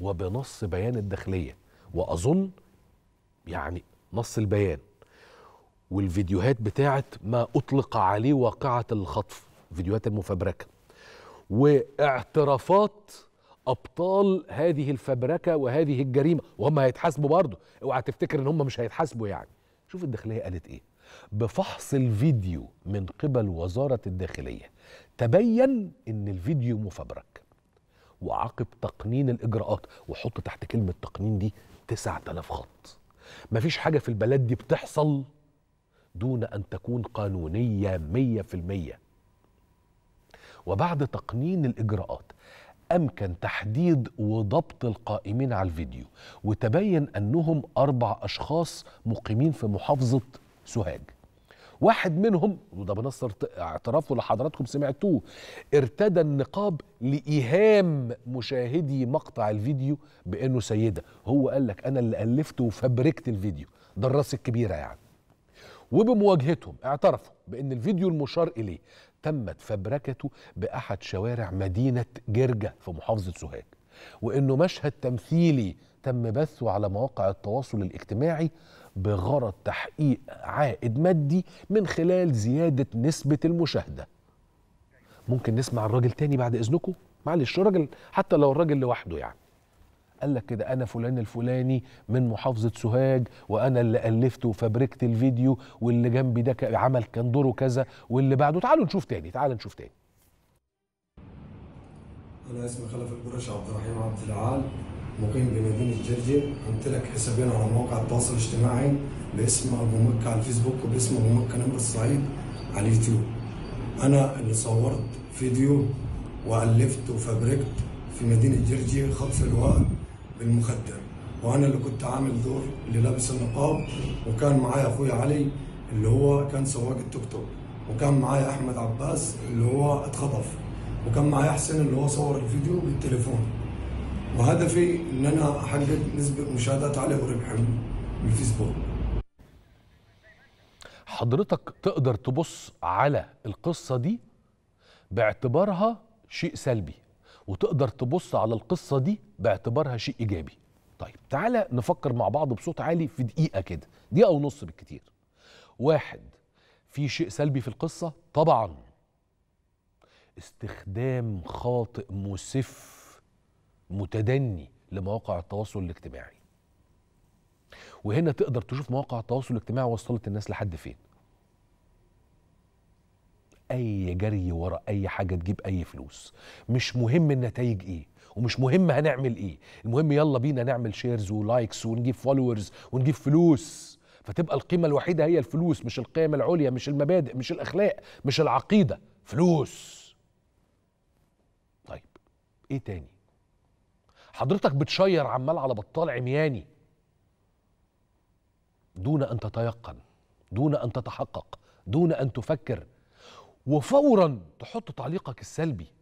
وبنص بيان الداخليه واظن يعني نص البيان والفيديوهات بتاعه ما اطلق عليه واقعه الخطف فيديوهات المفبركه واعترافات ابطال هذه الفبركه وهذه الجريمه وهم هيتحاسبوا برضه اوعى تفتكر ان هم مش هيتحاسبوا يعني شوف الداخليه قالت ايه بفحص الفيديو من قبل وزاره الداخليه تبين ان الفيديو مفبرك وعقب تقنين الاجراءات وحط تحت كلمه تقنين دي 9000 خط مفيش حاجه في البلد دي بتحصل دون ان تكون قانونيه 100% وبعد تقنين الاجراءات امكن تحديد وضبط القائمين على الفيديو وتبين انهم اربع اشخاص مقيمين في محافظه سوهاج واحد منهم وده بنص اعترافه لحضراتكم سمعتوه ارتدى النقاب لإيهام مشاهدي مقطع الفيديو بأنه سيدة هو قال لك أنا اللي ألفت وفبركت الفيديو ده الراس الكبيرة يعني وبمواجهتهم اعترفوا بأن الفيديو المشار إليه تمت فبركته بأحد شوارع مدينة جرجة في محافظة سوهاج وأنه مشهد تمثيلي تم بثه على مواقع التواصل الاجتماعي بغرض تحقيق عائد مادي من خلال زيادة نسبة المشاهدة ممكن نسمع الراجل تاني بعد إذنكم؟ معلش الراجل حتى لو الراجل لوحده يعني قال لك كده انا فلان الفلاني من محافظه سوهاج وانا اللي الفت وفبركت الفيديو واللي جنبي ده عمل كان دوره كذا واللي بعده تعالوا نشوف تاني تعالوا نشوف تاني انا اسمي خلف القرش عبد الرحيم عبد العال مقيم بمدينة جرجر امتلك حسابين على مواقع التواصل الاجتماعي باسم أبو مكة على الفيسبوك وباسم أبو مكة نمر الصعيد على اليوتيوب أنا اللي صورت فيديو وألفت وفبركت في مدينة جرجي خطف الواء بالمخدر وأنا اللي كنت عامل دور اللي لابس النقاب وكان معايا أخويا علي اللي هو كان سواق التوك توك وكان معايا أحمد عباس اللي هو اتخطف وكان معايا حسين اللي هو صور الفيديو بالتليفون وهدفي ان انا احقق نسبه مشاهدات عاليه وربح بالفيسبوك حضرتك تقدر تبص على القصه دي باعتبارها شيء سلبي وتقدر تبص على القصه دي باعتبارها شيء ايجابي طيب تعالى نفكر مع بعض بصوت عالي في دقيقه كده دقيقه ونص بالكتير واحد في شيء سلبي في القصه طبعا استخدام خاطئ مسف متدني لمواقع التواصل الاجتماعي وهنا تقدر تشوف مواقع التواصل الاجتماعي وصلت الناس لحد فين اي جري ورا اي حاجه تجيب اي فلوس مش مهم النتائج ايه ومش مهم هنعمل ايه المهم يلا بينا نعمل شيرز ولايكس ونجيب فولورز ونجيب فلوس فتبقى القيمه الوحيده هي الفلوس مش القيم العليا مش المبادئ مش الاخلاق مش العقيده فلوس طيب ايه تاني حضرتك بتشير عمال على بطال عمياني دون ان تتيقن دون ان تتحقق دون ان تفكر وفورا تحط تعليقك السلبي